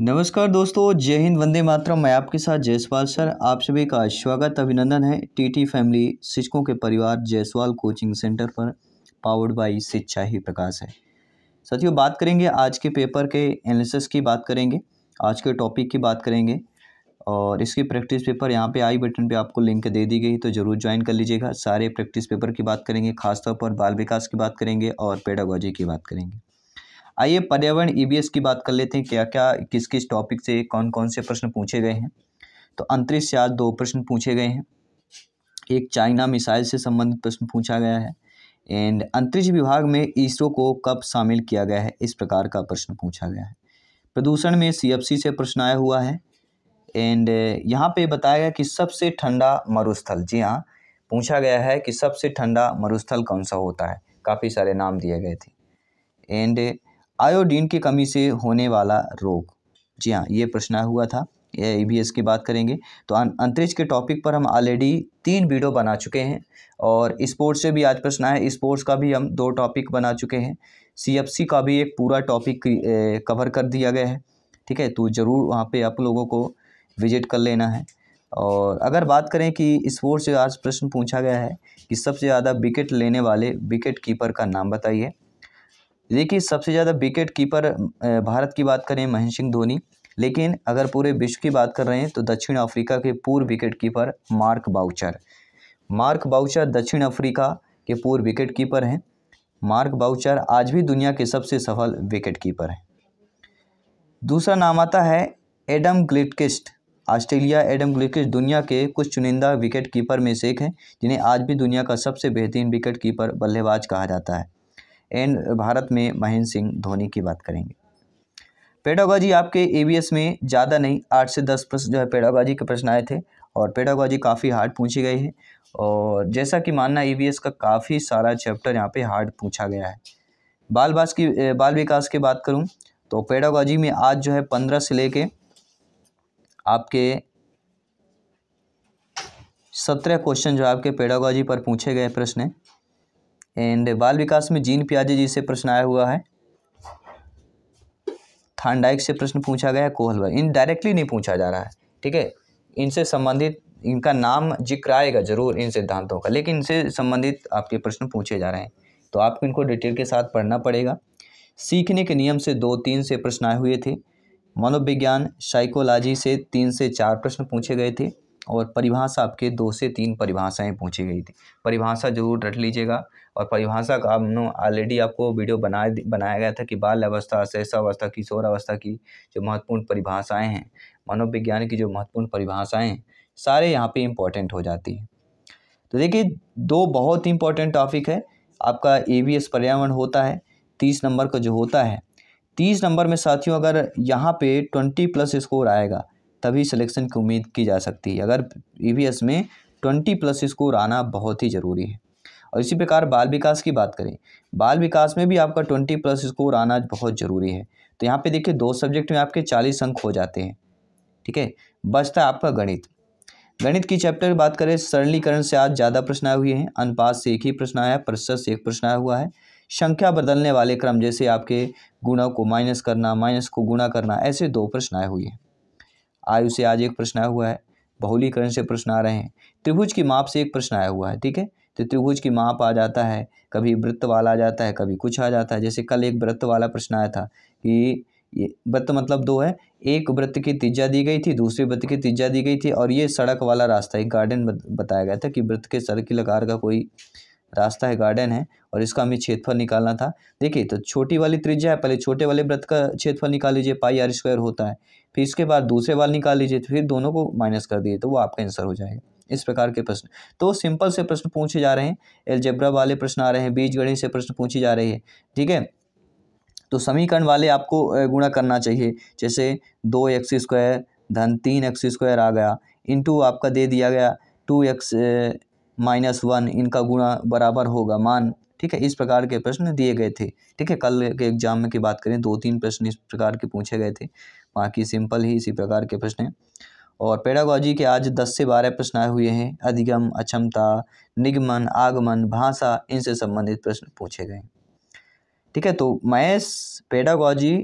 नमस्कार दोस्तों जय हिंद वंदे मातरम मैं आपके साथ जयसवाल सर आप सभी का स्वागत अभिनंदन है टीटी फैमिली शिक्षकों के परिवार जयसवाल कोचिंग सेंटर पर पावर्ड बाई शिक्षा ही प्रकाश है साथियों बात करेंगे आज के पेपर के एनालिसिस की बात करेंगे आज के टॉपिक की बात करेंगे और इसकी प्रैक्टिस पेपर यहाँ पे आई बटन पे आपको लिंक दे दी गई तो ज़रूर ज्वाइन कर लीजिएगा सारे प्रैक्टिस पेपर की बात करेंगे खासतौर पर बाल विकास की बात करेंगे और पेडागोजी की बात करेंगे आइए पर्यावरण ईबीएस e की बात कर लेते हैं क्या क्या किस किस टॉपिक से कौन कौन से प्रश्न पूछे गए हैं तो अंतरिक्ष से आज दो प्रश्न पूछे गए हैं एक चाइना मिसाइल से संबंधित प्रश्न पूछा गया है एंड अंतरिक्ष विभाग में इसरो को कब शामिल किया गया है इस प्रकार का प्रश्न पूछा गया है प्रदूषण में सी से प्रश्न आया हुआ है एंड यहाँ पे बताया गया कि सबसे ठंडा मरुस्थल जी हाँ पूछा गया है कि सबसे ठंडा मरुस्थल कौन सा होता है काफ़ी सारे नाम दिए गए थे एंड आयोडीन की कमी से होने वाला रोग जी हाँ ये प्रश्न हुआ था ए बी एस की बात करेंगे तो अं-, अंतरिक्ष के टॉपिक पर हम ऑलरेडी तीन वीडियो बना चुके हैं और स्पोर्ट्स से भी आज प्रश्न है स्पोर्ट्स का भी हम दो टॉपिक बना चुके हैं सी का भी एक पूरा टॉपिक कवर कर दिया गया है ठीक है तो ज़रूर वहाँ पे आप लोगों को विजिट कर लेना है और अगर बात करें कि स्पोर्ट्स से आज प्रश्न पूछा गया है कि सबसे ज़्यादा विकेट लेने वाले विकेट कीपर का नाम बताइए देखिए सबसे ज़्यादा विकेट कीपर भारत की बात करें महेंद्र सिंह धोनी लेकिन अगर पूरे विश्व की बात कर रहे हैं तो दक्षिण अफ्रीका के पूर्व wicket keeper Mark Boucher Mark Boucher दक्षिण अफ्रीका के पूर्व विकेट कीपर हैं मार्क बाउचर आज भी दुनिया के सबसे सफल विकेट कीपर हैं दूसरा नाम आता है Adam Gilchrist Australia Adam Gilchrist दुनिया के कुछ चुनिंदा विकेट कीपर में से एक हैं जिन्हें आज भी दुनिया का सबसे बेहतरीन विकेट कीपर बल्लेबाज कहा जाता है एंड भारत में महेंद्र सिंह धोनी की बात करेंगे पेडागोजी आपके एवीएस में ज़्यादा नहीं आठ से दस प्रश्न जो है पेडागोजी के प्रश्न आए थे और पेडागोजी काफ़ी हार्ड पूछी गई है और जैसा कि मानना ई का काफ़ी सारा चैप्टर यहाँ पे हार्ड पूछा गया है बाल बास की बाल विकास की बात करूँ तो पेडागोजी में आज जो है पंद्रह से लेके आपके सत्रह क्वेश्चन जो आपके पेडागोजी पर पूछे गए प्रश्न हैं एंड बाल विकास में जीन प्याजे जी से प्रश्न आया हुआ है थानडाइक से प्रश्न पूछा गया है कोहलवर इन डायरेक्टली नहीं पूछा जा रहा है ठीक है इनसे संबंधित इनका नाम जिक्र आएगा जरूर इन सिद्धांतों का लेकिन इनसे संबंधित आपके प्रश्न पूछे जा रहे हैं तो आपको इनको डिटेल के साथ पढ़ना पड़ेगा सीखने के नियम से दो तीन से प्रश्न आए हुए थे मनोविज्ञान साइकोलॉजी से तीन से चार प्रश्न पूछे गए थे और परिभाषा आपके दो से तीन परिभाषाएं पूछी गई थी परिभाषा जरूर रट लीजिएगा और परिभाषा का आपने ऑलरेडी आपको वीडियो बना बनाया गया था कि बाल अवस्था शैशावस्था किशोरावस्था की जो महत्वपूर्ण परिभाषाएं हैं मनोविज्ञान की जो महत्वपूर्ण परिभाषाएं हैं सारे यहाँ पे इम्पोर्टेंट हो जाती हैं तो देखिए दो बहुत इंपॉर्टेंट टॉपिक है आपका ए वी एस पर्यावरण होता है तीस नंबर का जो होता है तीस नंबर में साथियों अगर यहाँ पे ट्वेंटी प्लस स्कोर आएगा तभी सिलेक्शन की उम्मीद की जा सकती है अगर ई e में ट्वेंटी प्लस स्कोर आना बहुत ही ज़रूरी है और इसी प्रकार बाल विकास की बात करें बाल विकास में भी आपका ट्वेंटी प्लस स्कोर आना बहुत ज़रूरी है तो यहाँ पे देखिए दो सब्जेक्ट में आपके चालीस अंक हो जाते हैं ठीक है बचता है आपका गणित गणित की चैप्टर की बात करें सरलीकरण से आज ज़्यादा प्रश्न आए हुए हैं अनुपात से एक ही प्रश्न आया प्रतिशत से एक प्रश्न आया हुआ है संख्या बदलने वाले क्रम जैसे आपके गुणा को माइनस करना माइनस को गुणा करना ऐसे दो प्रश्न आए हुए हैं आयु से आज एक प्रश्न आया हुआ है बहुलीकरण से प्रश्न आ रहे हैं त्रिभुज की माप से एक प्रश्न आया हुआ है ठीक है तो त्रिभुज की माप आ जाता है कभी वृत्त वाला आ जाता है कभी कुछ आ जाता है जैसे कल एक वृत्त वाला प्रश्न आया था कि ये वृत्त मतलब दो है एक वृत्त की तिज्जा दी गई थी दूसरे वृत्त की तिज्जा दी गई थी और ये सड़क वाला रास्ता एक गार्डन बताया गया था कि वृत्त के की लकार का कोई रास्ता है गार्डन है और इसका हमें क्षेत्रफल निकालना था देखिए तो छोटी वाली त्रिज्या है पहले छोटे वाले व्रत का क्षेत्रफल निकाल लीजिए पाई आर स्क्वायर होता है फिर इसके बाद दूसरे वाले निकाल लीजिए तो फिर दोनों को माइनस कर दिए तो वो आपका आंसर हो जाएगा इस प्रकार के प्रश्न तो सिंपल से प्रश्न पूछे जा रहे हैं एलजेब्रा वाले प्रश्न आ रहे हैं बीज से प्रश्न पूछे जा रहे हैं ठीक है तो समीकरण वाले आपको गुणा करना चाहिए जैसे दो एक्स स्क्वायर धन तीन एक्स स्क्वायर आ गया इनटू आपका दे दिया गया टू एक्स माइनस वन इनका गुणा बराबर होगा मान ठीक है इस प्रकार के प्रश्न दिए गए थे ठीक है कल के एग्जाम में की बात करें दो तीन प्रश्न इस प्रकार के पूछे गए थे बाकी सिंपल ही इसी प्रकार के प्रश्न हैं और पेडागॉजी के आज दस से बारह प्रश्न आए हुए हैं अधिगम अक्षमता निगमन आगमन भाषा इनसे संबंधित प्रश्न पूछे गए ठीक है तो मैथ्स पेडागॉजी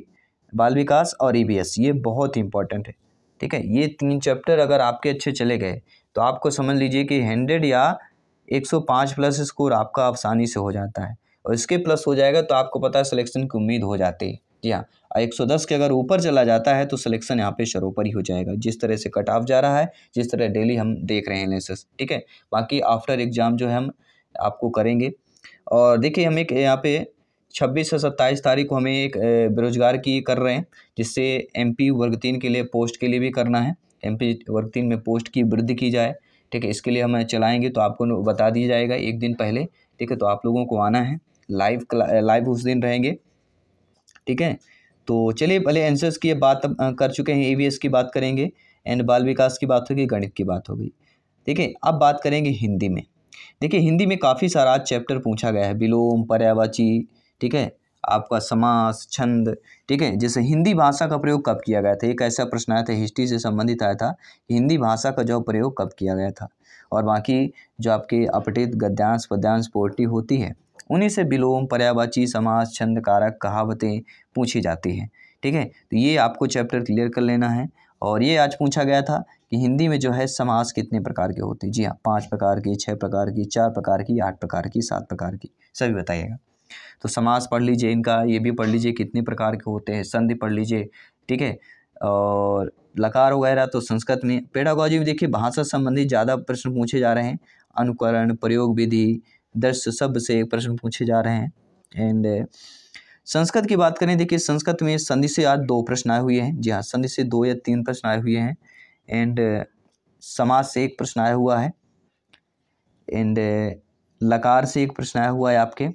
बाल विकास और ई e ये बहुत इंपॉर्टेंट है ठीक है ये तीन चैप्टर अगर आपके अच्छे चले गए तो आपको समझ लीजिए कि हंड्रेड या 105 प्लस स्कोर आपका आसानी से हो जाता है और इसके प्लस हो जाएगा तो आपको पता है सिलेक्शन की उम्मीद हो जाती है जी हाँ एक सौ दस के अगर ऊपर चला जाता है तो सिलेक्शन यहाँ पे सरोपर ही हो जाएगा जिस तरह से कट ऑफ जा रहा है जिस तरह डेली हम देख रहे हैं लेसेस ठीक है बाकी आफ्टर एग्ज़ाम जो है हम आपको करेंगे और देखिए हम एक यहाँ पे छब्बीस से सत्ताईस तारीख को हमें एक बेरोजगार की कर रहे हैं जिससे एमपी वर्ग तीन के लिए पोस्ट के लिए भी करना है एम वर्ग तीन में पोस्ट की वृद्धि की जाए ठीक है इसके लिए हम चलाएँगे तो आपको बता दिया जाएगा एक दिन पहले ठीक है तो आप लोगों को आना है लाइव लाइव उस दिन रहेंगे ठीक है तो चलिए पहले एंसर्स की बात कर चुके हैं ईवीएस की बात करेंगे एंड बाल विकास की बात होगी गणित की बात होगी ठीक है अब बात करेंगे हिंदी में देखिए हिंदी में काफ़ी सारा चैप्टर पूछा गया है विलोम पर्यावाची ठीक है आपका समास छंद ठीक है जैसे हिंदी भाषा का प्रयोग कब किया गया था एक ऐसा प्रश्न आया था हिस्ट्री से संबंधित आया था हिंदी भाषा का जो प्रयोग कब किया गया था और बाकी जो आपके अपटित गद्यांश पद्यांश पोल्ट्री होती है उन्हीं से विलोम पर्यावाची समास छंद कारक कहावतें पूछी जाती हैं ठीक है तो ये आपको चैप्टर क्लियर कर लेना है और ये आज पूछा गया था कि हिंदी में जो है समास कितने प्रकार के होते हैं जी हाँ पाँच प्रकार की छः प्रकार की चार प्रकार की आठ प्रकार की सात प्रकार की सभी बताइएगा तो समास पढ़ लीजिए इनका ये भी पढ़ लीजिए कितने प्रकार के होते हैं संधि पढ़ लीजिए ठीक है और लकार वगैरह तो संस्कृत में पेडागोजी में देखिए भाषा संबंधी ज़्यादा प्रश्न पूछे जा रहे हैं अनुकरण प्रयोग विधि दृश्य सब से प्रश्न पूछे जा रहे हैं एंड संस्कृत की बात करें देखिए संस्कृत में संधि से आज दो प्रश्न आए हुए हैं जी हाँ संधि से दो या तीन प्रश्न आए हुए हैं एंड समाज से एक प्रश्न आया हुआ है एंड लकार से एक प्रश्न आया हुआ है आपके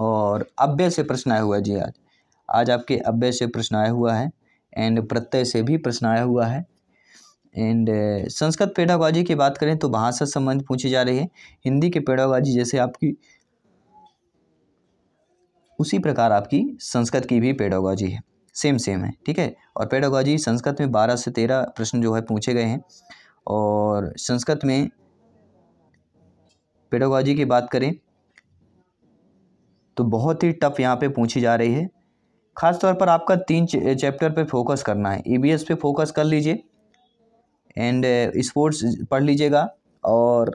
और अव्यय से प्रश्न आया हुआ है जी आज आज आपके अव्यय से प्रश्न आया हुआ है एंड प्रत्यय से भी प्रश्न आया हुआ है एंड संस्कृत पेड़ाबाजी की बात करें तो भाषा संबंध पूछी जा रही है हिंदी के पेड़ाबाजी जैसे आपकी उसी प्रकार आपकी संस्कृत की भी पेडोगॉजी है सेम सेम है ठीक है और पेडोगॉजी संस्कृत में बारह से तेरह प्रश्न जो है पूछे गए हैं और संस्कृत में पेडोगॉजी की बात करें तो बहुत ही टफ यहाँ पे पूछी जा रही है ख़ासतौर पर आपका तीन चैप्टर पे फोकस करना है ईबीएस e पे फोकस कर लीजिए एंड स्पोर्ट्स पढ़ लीजिएगा और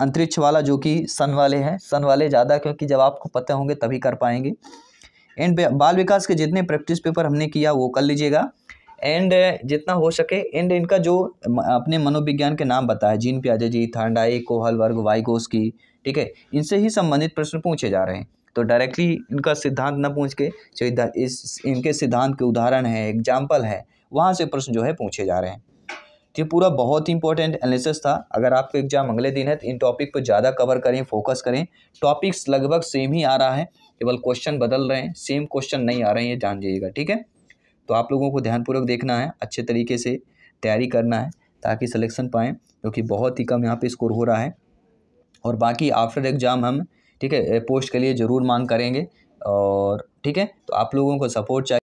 अंतरिक्ष वाला जो कि सन वाले हैं सन वाले ज़्यादा क्योंकि जब आपको पता होंगे तभी कर पाएंगे एंड बाल विकास के जितने प्रैक्टिस पेपर हमने किया वो कर लीजिएगा एंड जितना हो सके एंड इनका जो अपने मनोविज्ञान के नाम बताया जीन प्याजे जी थांडाई कोहल वर्ग वाइगोस की ठीक है इनसे ही संबंधित प्रश्न पूछे जा रहे हैं तो डायरेक्टली इनका सिद्धांत न पूछ के जो इस इनके सिद्धांत के उदाहरण है एग्जाम्पल है वहाँ से प्रश्न जो है पूछे जा रहे हैं तो ये पूरा बहुत ही इंपॉर्टेंट एनालिसिस था अगर आपको एग्जाम अगले दिन है तो इन टॉपिक पर ज़्यादा कवर करें फोकस करें टॉपिक्स लगभग सेम ही आ रहा है केवल क्वेश्चन बदल रहे हैं सेम क्वेश्चन नहीं आ रहे हैं ये जान जाइएगा ठीक है तो आप लोगों को ध्यानपूर्वक देखना है अच्छे तरीके से तैयारी करना है ताकि सिलेक्शन पाएँ क्योंकि बहुत ही कम यहाँ पर स्कोर हो रहा है और बाकी आफ्टर एग्ज़ाम हम ठीक है पोस्ट के लिए ज़रूर मांग करेंगे और ठीक है तो आप लोगों को सपोर्ट चाहिए